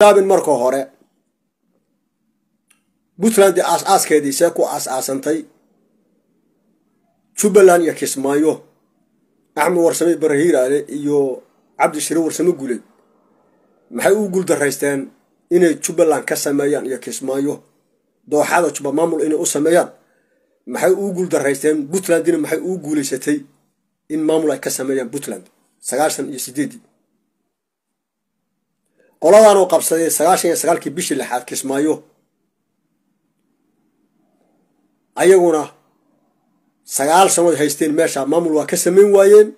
daabin marka hore puntland aas-aaskeedii see ku aas-aasantay jubbaland iyo kismaayo axmed warsame barahiiraale iyo cabdishire warsame guley maxay u guul daraysteen inay jubbaland ka sameeyaan iyo kismaayo dooxada jubba maamul inay u sameeyaan maxay ugu guuldaraysteen puntlandina maxay ugu guulaysatay in maamul ay ka sameeyaan puntland sagaashan iyo sideedii qoladan oo qabsaday sagaashan iyo sagaalkii bishii lixaad kismaayo ayaguna sagaal sanood haysteen meesha maamul waa ka samayn waayeen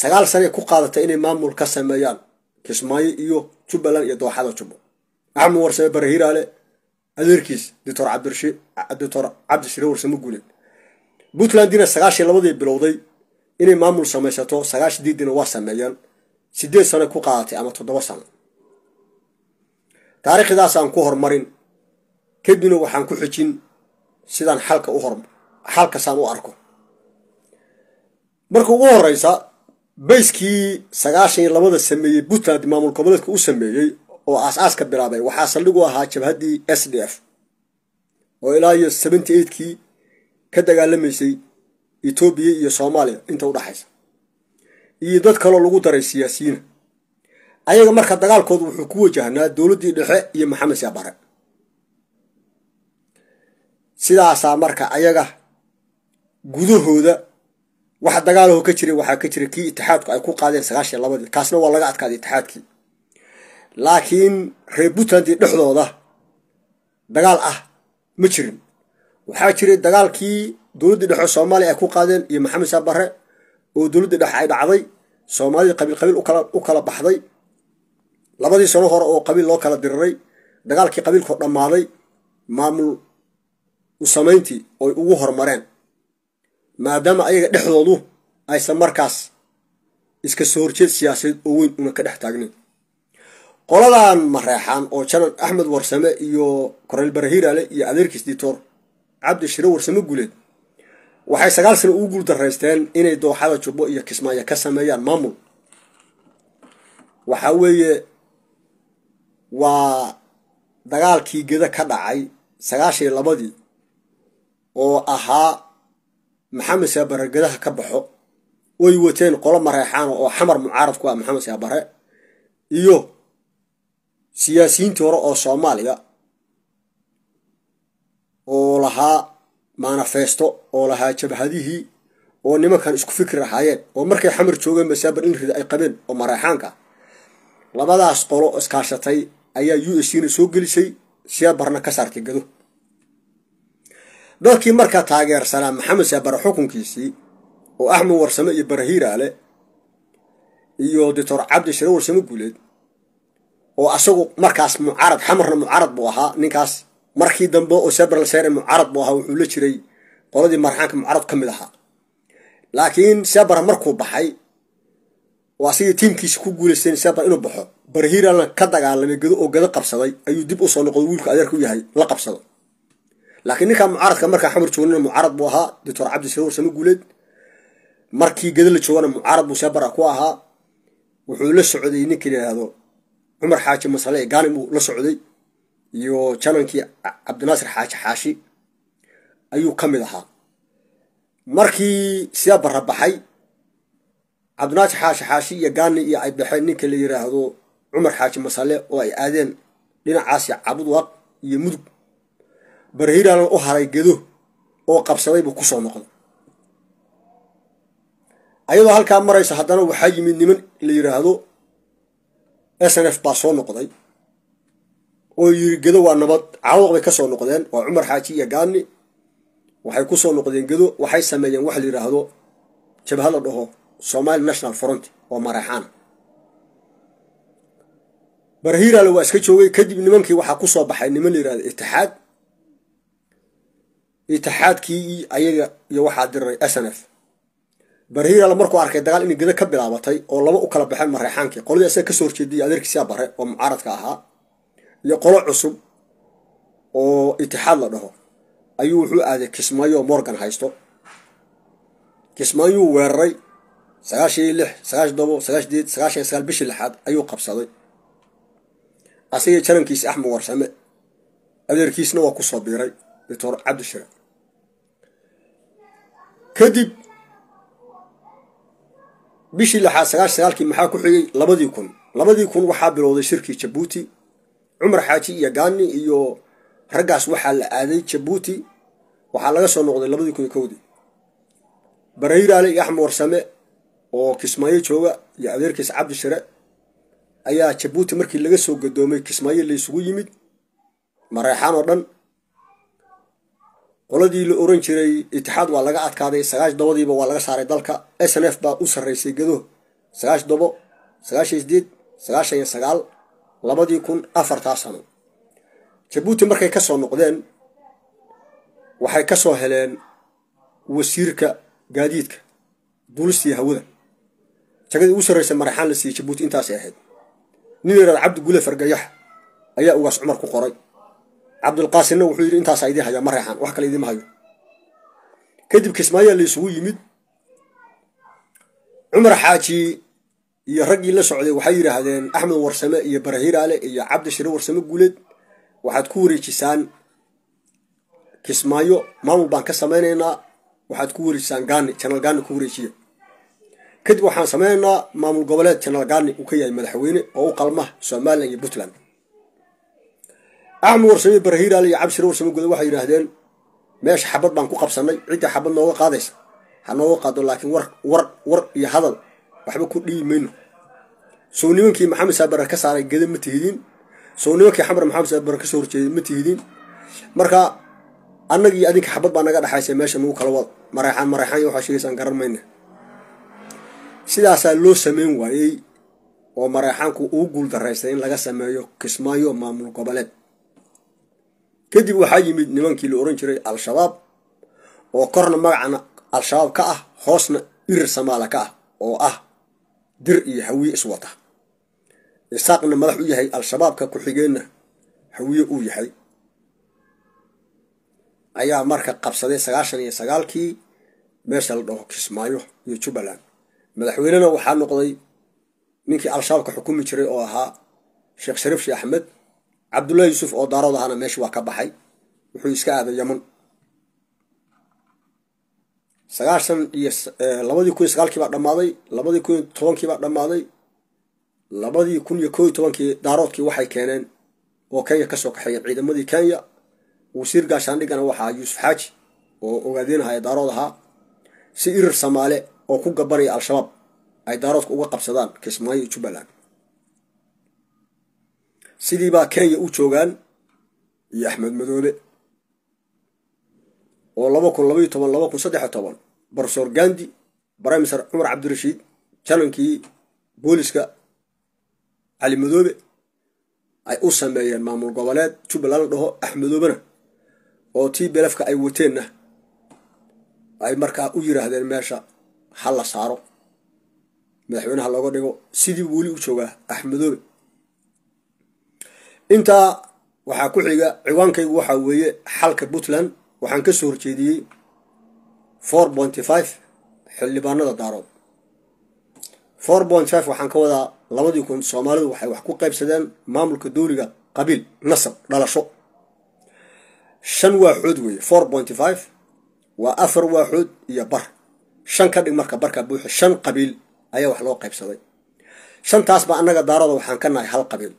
sagaal sanay ku qaadatay inay maamul ka sameeyaan kismaayo iyo jubbaland iyo dooxada jubbo axmed warsame barahiiraale adeerkiis doctor cabdidoctor ah, cabdishire warsamo gule puntlandina sagaashii labadii bilowday inay maamul samaysato sagaashi diidina waa sameeyaan sideed sano ku qaadatay ama toddoba sano taariikhdaas aan ku hormarin kadibna waxaan ku xijin sidaan xalka u hor xalkasaan u arko marka ugu horeysa bayskii sagaashan iyo labada sameeyey puntland maamul goboleedka u sameeyey oo aas-aaska bilaabay waxaa saldhigu ahaa jabhaddii s d f oo ilaa iyo seventy eigtkii ka dagaalamaysay etoobiya iyo soomaaliya inta u dhaxaysa iyo dad kaloo lagu daray siyaasiyiina ayaga marka dagaalkoodu wuxuu ku wajahnaa dowladdii dhexe iyo maxamed seebare sidaasaa marka ayaga gudahooda wax dagaalaho ka jiray waxaa ka jira kii itixaadku ay ku qaadeen sagaashan labadii kaasna waa laga adkaaday itixaadkii laakiin reer puntlandii dhexdooda dagaal ah ma jirin waxaa jiray dagaalkii dowladdii dhexe soomaaliya ay ku qaadeen iyo maxamed saa oo dowladdii dhexe ay dhacday soomaalidii qabiil qabiil u kala baxday labadii sano hore oo qabiil loo kala diriray dagaalkii qabiilkoo dhammaaday maamul u samayntii oy ugu hormareen maadaama ayaga dhexdoodu aysan markaas iska soo horjeed siyaasadeed oo weyn una ka dhex taagnin qoladan mareexaan oo janal axmed warsame iyo korneyl barahiraale iyo adeerkiis ditoor cabdi shire warsame guleed waxay sagaal sano ugu guuldaraysteen inay dooxada jubbo iyo kismaayo ka sameeyaan maamul waxaa weeye waa dagaalkii geda ka dhacay sagaashii labadii oo ahaa maxamed saabare gedaha ka baxo way wateen qolo mareexaan oo xamar mucaarad ku ah maxamed saabare iyo siyaasiyiintii hore oo soomaaliya oo lahaa manafesto oo lahaa jabhadihii oo nimankan isku fikri lahaayeen oo markay xamar joogeen masaabar in rida ay qabeen oo mareexaanka labadaas qolo iskaashatay ayaa u s na soo gelisay siyaabarna ka saartay gado dadkii markaa taageersanaa maxamed siyaabare xukunkiisii oo axmed warsame iyo barahiir aale iyo doctor cabdi shire warsame guuleed oo asagu markaas mucarad xamarna mucarad buu ahaa ninkaas markii dambe oo sebral sere mucarad buu ahaa wuxuu la jiray qoladii marxaanka mucarad ka mid ahaa laakiin sebra markuu baxay waa sidii tiimkiisa ku guulaysten sebra inuu baxo barhiirana ka dagaalamay gado oo gado qabsaday ayuu dib usoo noqday wiilku adeerka u yahay la qabsado laakiin ninkaa mucaradka markaa xamar joogana mucarad buu ahaa doctor cabdisaruur sama guuleed markii gado la joogana mucarad buu sebra ku ahaa wuxuu la socday ninka la yidhaahdo cumar xaaji masale ee gaanim uu la socday iyo janankii cabdinaasir xaaji xaashi ayuu ka mid ahaa markii sidaa barabaxay baxay cabdinaasir xaashi xaashi iyo gaani iyo ay baxeen ninka la yidhaahdo cumar xaaji masale oo ay aadeen dhinacaasi cabud iyo mudug barhiirana u haray gedo oo qabsaday ku soo noqday ayadoo halkaa maraysa haddana waxaa yimid niman la yidhaahdo s n f baa soo noqday oo yiri gedo waa nabad cawaq bay ka soo noqdeen waa cumar xaaji iyo gaani waxay ku soo noqdeen gedo waxay sameeyeen wax la yidhaahdo jabha la dhaho somali national front oo mareexaan barhiiraale waa iska joogay kadib nimankii waxaa ku soo baxay niman la yidhahdo itixaad itixaadkii ayaga iyo waxaa diray s n f barhiiral markuu arkay dagaal inay gedo ka bilaabatay oo laba u kala baxeen mareexaankii qoladii asaga kasoo horjeediyay adeerkiisaa bare oo mucaaradka ahaa iyo qolo cusub oo itixaad la dhaho ayuu wuxuu aaday kismaayo morgan haysto kismaayuu weeraray sagaashiyo lix sagaashiy dobo sagaashiy deed sagaashan sagaal bishii lixaad ayuu qabsaday asagii jarankiis axmed warsame adeerkiisna waa ku soo biiray doctor cabdishire kadib bishii lixaad sagaash sagaalkii maxaa ku xigay labadii kun labadii kun waxaa bilowday shirkii jabuuti cumar xaaji iyo gaani iyo raggaas waxaa la aaday jabuuti waxaa laga soo noqday labadii kun iyo kowdii barayraale iyo axmed warsame oo kismaayo jooga iyo adeerkiis cabdishare ayaa jabuuti markii laga soo gadoomay kismaayo laysugu yimid mareexaan oo dhan qoladii la oran jiray itixaad waa laga adkaaday sagaash dabadiiba waa laga saaray dalka s n f baa u sarraysay gado sagaash dabo sagaashan sideed sagaashan iyo sagaal labadii kun afartaa sano jabuuti markay ka soo noqdeen waxay ka soo heleen wasiirka gaadiidka duulistii hawada jagadii ugu sarraysay maraxaan la siiyey jabuuti intaasay ahayd nin yaraad cabdi gule fargayax ayaa ugaas cumar ku qoray cabdulqaasimna wuxuu yidhi intaasaa idiin haya ma reexaan wax kale idiima hayo kadib kismaayaa laysugu yimid cumar xaaji iyo raggii la socday waxay yidhaahdeen axmed warsame iyo barahiraale iyo cabdi shire warsame guuleed waxaad ku wareejisaan kismaayo maamul baan ka samaynaynaa waxaad ku wareejisaan gani janal gani ku wareejiya kadib waxaan samaynaynaa maamul goboleed janal gani uu ka yahay madaxweyne oo u qalma somalilan iyo puntland axmed warsame barhiir ali iyo cabshir warsame guda waxay yidhaahdeen meesha xabad baan ku qabsannay cidda xabad nooga qaadaysa ha nooga qaado laakiin war war war iyo hadal waxba ku dhiibi mayno soo nimankii maxamed saabara ka saaray geda ma tihidin soo nimankii xamar maxamed saabara kasoo horjeeda ma tihidin marka annaga iyo adinka xabad baa naga dhexaysa meesha nagu kala wada mareexaan mareexaan iyo waxaa sheegaysaan garan mayna sidaasaa loo samayn waayey oo mareexaanku ugu guul daraystay in laga sameeyo kismaayo maamul goboleed kadib waxaa yimid nimankii la oran jiray al-shabaab oo korna magacana al-shabaab ka ah hoosna irir samaala ka ah oo ah dir iyo hawiye iswata isaaqna madax u yahay al-shabaabka ku-xigeenna hawiye uu yahay ayaa marka qabsaday sagaashan iyo sagaalkii meesha la dhaho kismaayo iyo jubbaland madaxweynena waxaa noqday ninkii al-shabaabka xukumi jiray oo ahaa sheekh shariif sheekh axmed cabdullahi yuusuf oo daarood ahaana meesha waa ka baxay wuxuu iska aaday yaman sagaashan iyo eh, labadii kun iyo sagaalkii baa dhammaaday labadii kun iyo tobankii baa dhammaaday labadii kun iyo koo iyo tobankii daaroodkii waxay keeneen oo kenya kasoo kaxeeyeen ciidamadii kenya wasiir gaashaandhigana waxaa yuusuf xaaji oo ogaadeenahaya daarood ahaa si irir samaale oo ku gabanaya al-shabaab ay daaroodka uga qabsadaan kismaayo iyo jubbaland sidiibaa kenya u joogaan iyo axmed madoole oo laba kun labaiyo toban laba kun saddex toban brofesor gandi brimeser cumar cabdirashiid jalankii booliska cali madoobe ay u sameeyeen maamul goboleed jubbaland la dhaho axmedoobena oo tii belafka ay wateenna ay markaa u yiraahdeen meesha ha la saaro madaxweynaha looga dhigo sidii weli u joogaa axmedoobe intaa waxaa ku xiga ciwaankaygu waxa weeye xalka puntland waxaan ka soo horjeediyey four pointy five xildhibaanada daarood four point five waxaan ka wadaa labadii kun soomaalidu waxay wax ku qaybsadeen maamulka dowliga qabiil nasab dhalasho shan waaxood weeye four pointy five waa afar waaxood iyo bar shan ka dhig marka barka buuxa shan qabiil ayaa wax loo qaybsaday shantaasba baa annaga daarada waxaan ka nahay hal qabiil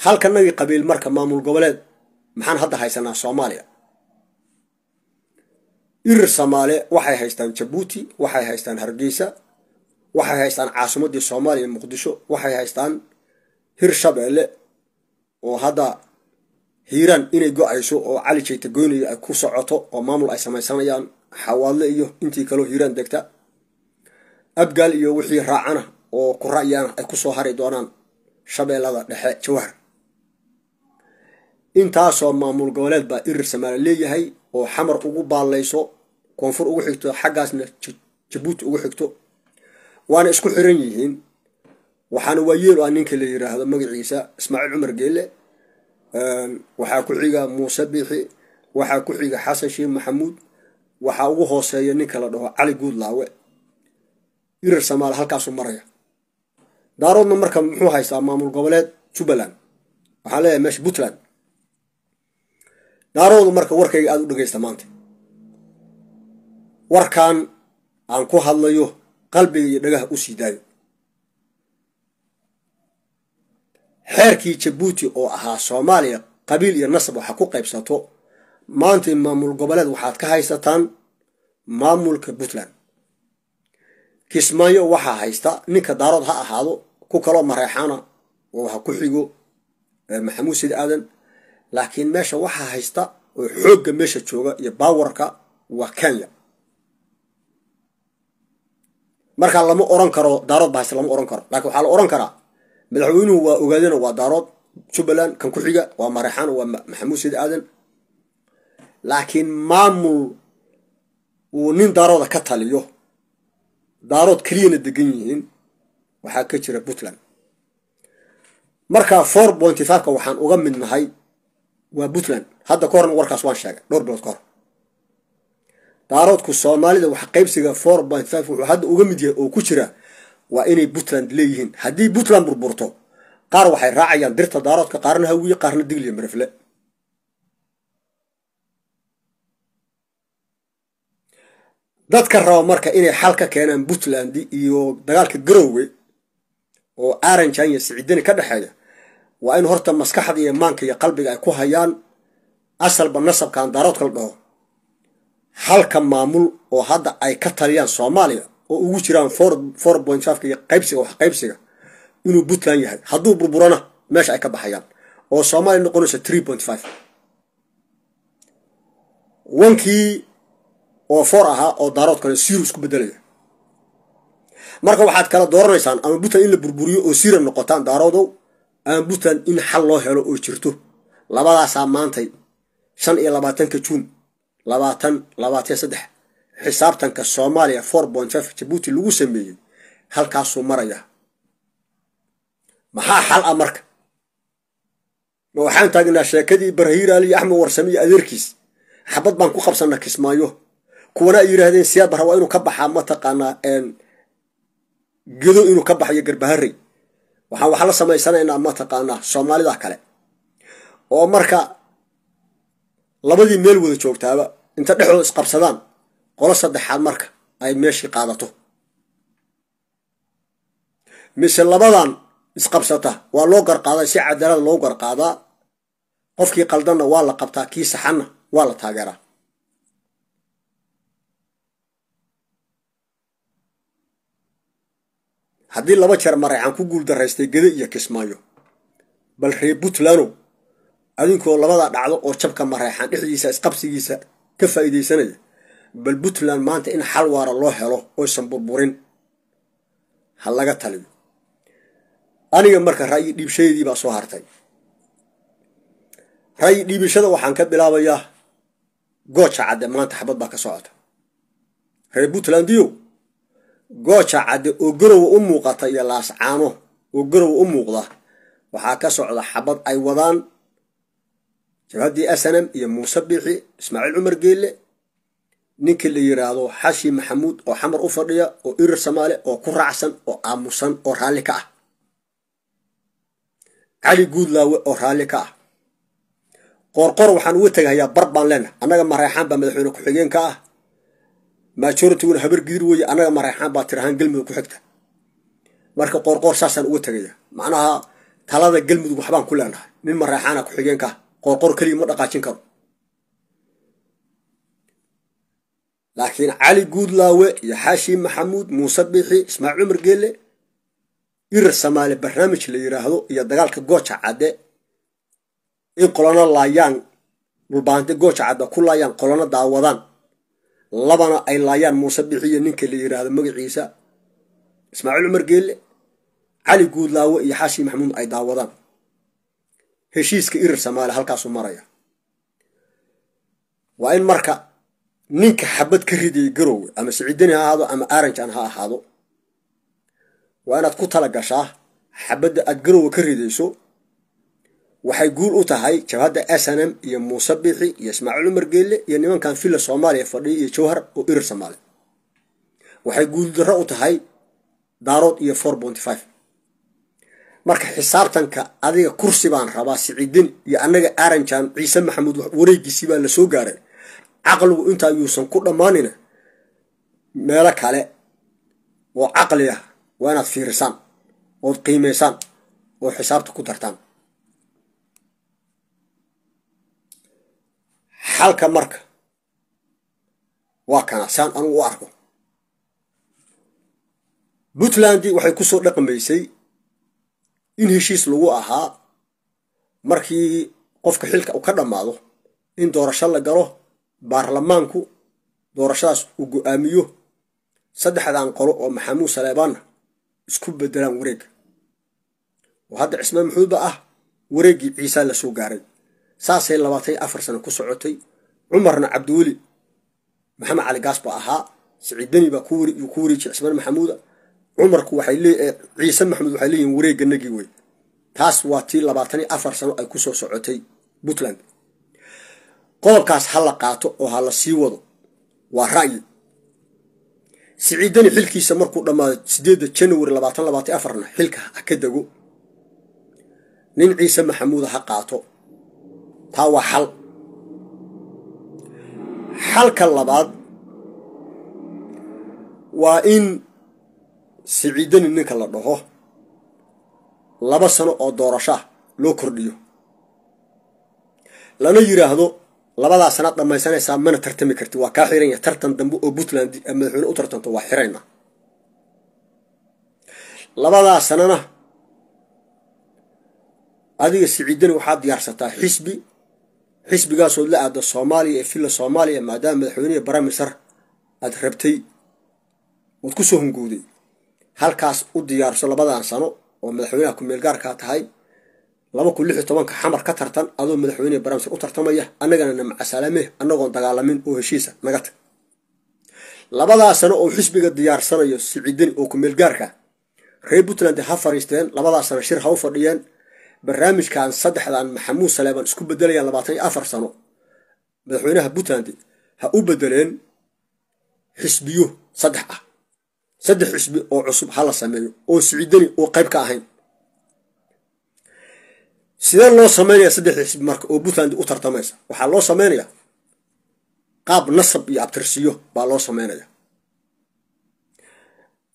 halkanagii qabiil marka maamul goboleed maxaan hadda haysanaa soomaaliya irir samaale waxay haystaan jabuuti waxay haystaan hargeysa waxay haystaan caasimadii soomaaliya muqdisho waxay haystaan hir shabeelle oo hadda hiiraan inay go-ayso oo cali jeyta goynayo ay ku socoto oo maamul ay samaysanayaan xawaadle iyo intii kaloo hiiraan degta abgaal iyo wixii raacana oo ku ra'yaana ay ku soo hari doonaan shabeellada dhexe jawahar intaasoo maamul goboleed baa irir somaali leeyahay oo xamar ugu baallayso koonfur ugu xigto xaggaasna jabuuti ugu xigto waana isku xiran yihiin waxaana waa yeelo ah ninka la yiraahdo magaciisa ismaaciil cumar geele ehm, waxaa ku xiga muuse biixi waxaa ku xiga xasan sheekh maxamuud waxaa ugu hooseeya ninka la dhaho cali guudlaawe irir samaala halkaasuu maraya daaroodna marka muxuu haystaa maamul goboleed jubbaland waxaan leeyahay meesha puntland daaroodu marka warkayga aad u dhegaysta maanta warkan aan ku hadlayo qalbiga iyo dhagaha u sii daayo xeerkii jabuuti oo ahaa soomaaliya qabiil iyo nasab waxa ku qaybsato maanta maamul goboleed waxaad ka haysataan maamulka puntland kismaayo waxaa haysta ninka daarood ha ahaado ku kaloo mareexaana oo ha ku xigo maxamuud sid aadan laakiin meesha waxaa haysta oo xoogga meesha jooga iyo baawarka waa kenya markaa lama oran karo daarood bahaysta lama oran karo laakiin waxaa la oran karaa madaxweynuhu waa ogaadeen waa daarood jubbaland kan ku xiga waa mareexaan waa maxamuud sayd aadan laakiin maamul uu nin daarooda ka taliyo daarood keliyana degan yihiin waxaa ka jira puntland marka four pointy ka waxaan uga midnahay waa puntland hadda ka horna warkaas waan sheegay dhowr bilood ka hor daaroodku soomaalida wax qaybsiga four point five wuxuu hadda uga mid yahay oo ku jira waa inay puntland leeyihiin haddii puntland burburto qaar waxay raacayaan dirta daaroodka qaarna hawiye qaarna digliya marifle dadka raba marka inay xal ka keenaan puntland iyo dagaalka garowe oo iyo siciidani ka dhexeeya waa in horta maskaxda iyo maanka iyo qalbiga ay ku hayaan asalba nasabkan la dhaho halka maamul oo hadda ay ka taliyaan soomaaliya oo ugu jiraan four point iyo qaybsiga wax qaybsiga inuu puntland yahay hadduu burburana meesha ay ka baxayaan oo soomaaliya noqonaysa three point five wankii oo four ahaa oo daaroodkale kale isku bedelaya marka waxaad kala dooranaysaan ama puntland in la burburiyo oo zero noqotaan daaroodow ama in xal loo helo oo jirto labadaasaa maantay shan iyo labaatanka juun labaatan labaatan saddex xisaabtanka soomaaliya for bont five jabuuti lagu sameeyey halkaasuu marayaa maxaa xal ah marka ma waxaan taagnaa sheekadii barhiir aliyo axmed warsame iyo adeerkiis xabad baan ku qabsanaa kismaayo kuwana ay yidhaahdeen siyaad barha waa inuu ka baxaa mataqaanaa gedo inuu ka baxayo garbaharey waxaan wax la samaysanaynaa mataqaanaa soomaalida kale oo marka labadii meel wada joogtaaba inta dhexdooda isqabsadaan qolo saddexaad marka ay meeshii qaadato mise labadan isqabsata waa loo garqaadaa si cadaalad loo garqaadaa qofkii qaldanna waa la qabtaa kii saxanna waa la taageeraa haddii laba jeer maraycan ku guuldaraystay gede iyo kismaayo bal ree puntlandow adinkoo labadaa dhacdo oo jabka marayxan dhexdiisa isqabsigiisa ka faa'iidaysanaya bal puntland maanta in xal waara loo helo oysan burburin ha laga taliyo aniga marka ra'yi dhiibshadeedii baa soo hartay ra'yi dhiibashada waxaan ka bilaabayaa gooja cadde maanta xabad baa ka socota ree puntlandiyo gooja cadde oo garowa u muuqata iyo laascaano oo garowa u muuqda waxaa ka socda xabad ay wadaan jabhadii asanam iyo muuse biixi ismaaciil cumar geelle ninkii la yiraahdo xashi maxamuud oo xamar u fadhiya oo irir samaale oo ku raacsan oo aamusan oo raalli ka ah cali guudlaawe oo raalli ka ah qoorqoor waxaan uga teghayaa bar baan leenahay annaga mareexaan baa madaxweyne ku-xigeenka ah majoritygun habar gidir weye anaga mareexaan baa tirahaan galmudug ku xigta marka qoorqoor saasaan uga tegaya macnaha talada galmudug waxbaan ku leenahay nin mareexaana ku-xigeenka qoorqoor keliya ma dhaqaajin karo laakiin cali guudlaawe iyo xaashi maxamuud muuse biixi ismaaciil cumar geelle irar samaale barnaamij la yiraahdo iyo dagaalka gooja cadde in qolano laayaan dhulbaante gooja cadde ku laayaan qolano daawadaan labana ay laayaan muuse bixiyo ninka la yidhaahdo magaciisa ismaaciil cumar geelle cali guudlaawo iyo xaashi maxamuud ay daawadaan heshiiska irir soomaaliya halkaasuu maraya waa in marka ninka xabad ka ridayay garowe ama siciidani ha ahaado ama aranjan ha ahaado waa inaad ku tala gashaa xabadda aad garowe ka ridayso waxay guul u tahay jabhadda snm iyo muuse biixi iyo ismaaciil cumar geelle iyo nimankan villa soomaaliya fadhiya iyo jawhar oo irir soomaali waxay guuldaro u tahay daarood iyo four bonty five marka xisaabtanka adiga kursi baan rabaa siciidin iyo annaga aranjan ciise maxamuud wareegiisii baa lasoo gaaray caqligu intaa yuusan ku dhammaanina meelo kale oo caqli ah waa inaad fiirisaan ood qiimaysaan oo xisaabta ku dartaan xalka marka waa kana saan anugu u arko puntland waxay ku soo dhaqmaysay in heshiis lagu ahaa markii qofka xilka u ka dhammaado in doorasho la galo baarlamaanku doorashadaas uu go'aamiyo saddexdan qolo oo maxamuud saleebaanna isku beddelaan wareega oo hadda cismaan maxuudba ah wareeggii ciisaa la soo gaaray saasay labaatay afar sano ku socotay cumarna cabdiweli maxamed cali gaas baa ahaa siciid deni baa ku weri jiray cismaan maxamuuda cumarku waxay leey eh, ciise maxamuud waxay leeyihin nagii wey taas waa tii labaatan iyo afar sano ay ku soo socotay puntland qodobkaas ha la qaato oo ha la sii wado waa ra'yi siciid deni xilkiisa markuu dhammaado sideedda january labaatan labaatan afarna xilka ha ka dego nin ciise maxamuuda ha qaato taa waa xal xalka labaad waa in siciidani ninka la dhaho laba sano oo doorasho ah loo kordhiyo lana yidhaahdo labadaa sanaad dhammaysanaysaa mana tartami karti waa kaa xiranya tartan dambe oo puntland madaxweyne u tartanto waa xirayna labadaa sanana adiga siciidani waxaad diyaarsataa xisbi xisbigaasoo la aado soomaaliya ee filla soomaaliya maadaama madaxweynihii baramisar aad rabtay waad ku soo hunguuday halkaas u diyaarso labadan sano oo madaxweynaha kumeelgaarkaa tahay laba kun lix iyo tobanka xamar ka tartan adoo madaxweynihii baramisar u tartamaya annagana namacasaalame annagoon dagaalamin oo heshiisa naga tag labadaa sano oo xisbiga diyaarsanayo siciidin oo ku meelgaarka reer puntland ha fariisteen labadaa sano shir ha u fadhiyeen barnaamijkan saddexdan maxamuud sale isku bedelayaan labaatan iyo afar sano madaxweynaha puntland ha u bedeleen xisbiyo saddex ah saddex xisbi oo cusub ha la sameeyo oo siciidani oo qayb ka ahayn sidee loo sameynaya saddex xisbi marka oo puntland u tartamaysa waxaa loo sameynaya qaab nasab iyo abtirsiyo baa loo sameynaya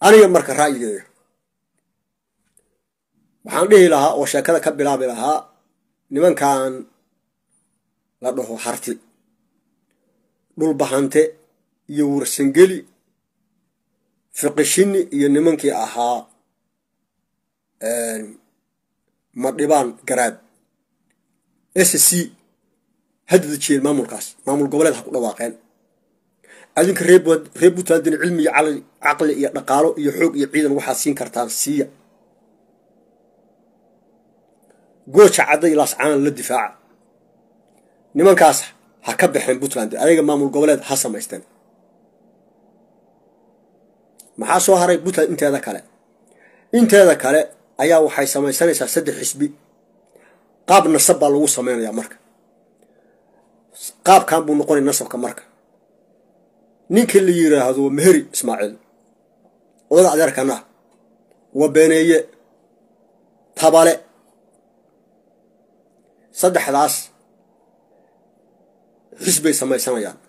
aniga marka ra'yigeega waxaan dhihi lahaa oo sheekada ka bilaabi lahaa nimankan la dhaho harti dhulbahante iyo warsangeli fiqishini iyo nimankii ahaa madhibaan garaad s c haddada jiyeen maamulkaas maamul goboleed ha ku dhawaaqeen adinka reer buntaadan cilmi iyo caqli iyo dhaqaalo iyo xoog iyo ciidan waxaad siin kartaan siiya gooja cadda cadday laascaan la difaaca nimankaas ha ka baxeen puntland adaga maamul goboleed ha samaysteen maxaa soo haray puntland inteeda kale inteeda kale ayaa waxay samaysanaysaa saddex xisbi qaab nasab baa lagu samaynayaa marka qaabkan buu noqonay nasabka marka ninkii la yidhaahdo waa meheri ismaaciil odada adeerkana ah waa beeneeye tabale saddexdaas xisbay samaysanayaan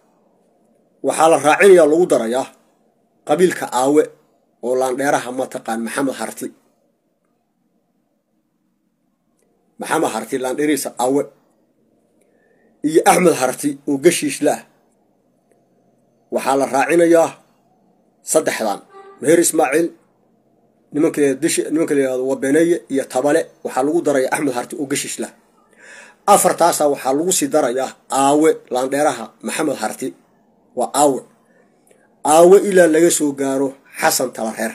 waxaa la raacinayaa lagu darayaa qabiilka aawe oo laandheeraha mataqaan maxamed harti maxamed harti laandheerihiisa aawe iyo axmed harti oo geshiislaah waxaa la raacinayaa saddexdan meher ismaaciil nimanka nimanka la yihahdo wabeneeye iyo tabale waxaa lagu daraya axmed harti oo geshiislah afartaasa ah waxaa lagu sii darayaa aawe laandheeraha maxamed harti waa aawe aawe ilaa laga soo gaaro xasan talareer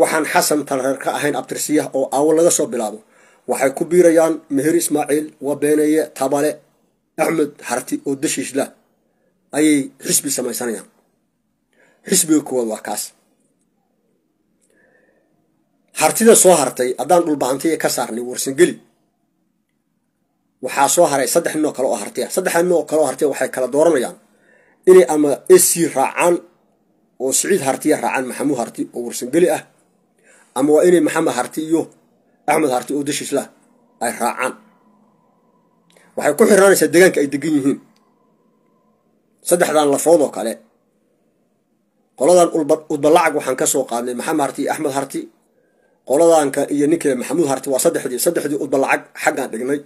waxaan xasan talareer ka ahayn abtirsiyaha oo aawe laga soo bilaabo waxay ku biirayaan meheri ismaaciil wabeeneye tabale axmed harti oo dashiishla ayay xisbi samaysanayaan xisbiga koowaad waa kaas hartida soo hartay haddaan dhulbahantaya ka saarnay warsangeli waxaa soo haray saddex nin oo kale oo hartaya saddexda nin oo kale oo hartaya waxay kala dooranayaan inay ama esi raacaan oo siciid hartiya ah raacaan maxamuud harti oo warsangeli ah ama waa inay maxamed harti iyo axmed harti oo dashiislah ay raacaan waxay ku xirnaanaysaa deegaanka ay degan yihiin saddexdan lafood oo kale qoladan udbalacag waxaan kasoo qaadnay maxamed harti iyo axmed harti qoladanka iyo ninkale maxamuud harti waa saddexdii saddexdii udbalacag xaggaan dhignay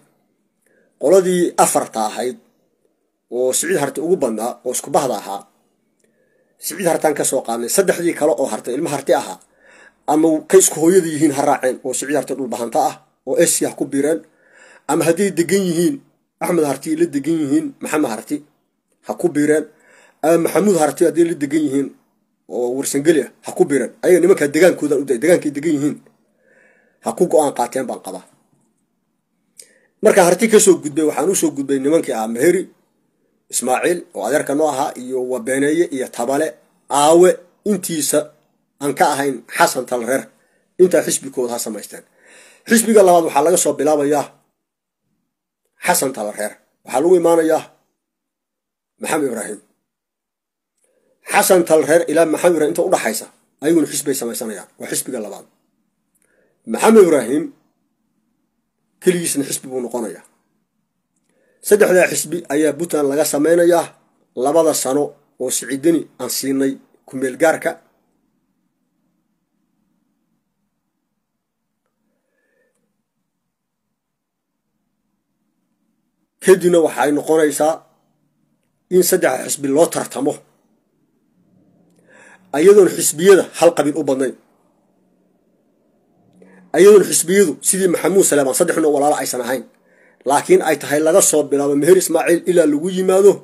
qoladii afarta ahayd oo siciid harti ugu badnaa oo isku bahda ahaa siciid hartaan kasoo qaadnay saddexdii kale oo hartay ilmo harti ahaa ama ka isku hooyada yihiin ha raaceen oo siciid harti dhulbahanta ah oo esi ha ku biireen ama hadday degan yihiin axmed harti la degan yihiin maxamed harti ha ku biireen ama maxamuud harti hadday la degan yihiin oo warsangelya ah ha ku biireen ayaga nimankaa degaankoodan uday degaankaay degan yihiin ha ku go-aan qaateen baan qabaa markaa harti ka soo gudbay waxaan usoo gudbay nimankii ah meheri ismaaciil oo adeerka noo ahaa iyo wabeeneeye iyo tabale aawe intiisa aan ka ahayn xasan talreer intaa xisbikooda ha samaysteen xisbiga labaad waxaa laga soo bilaabayaa xasan talreer waxaa lagu imaanayaa maxamed ibraahim xasan talreer ilaa maxamed ibrahim inta udhaxaysa ayaguna xisbay samaysanayaan waa xisbiga labaad maxamed ibraahim keligiisna xisbi buu noqonayaa saddexdaa xisbi ayaa puntland laga samaynayaa labada sano oo siciidani aan siinay kumeelgaarka kadibna waxay noqonaysaa in saddexa xisbi loo tartamo ayadoon xisbiyada hal qabiil u badnayn ayadoon xisbiyadu sidii maxamuud saleemaan saddexuna walaalo aysan ahayn laakiin ay tahay laga soo bilaabo meher ismaaciil ilaa lagu yimaado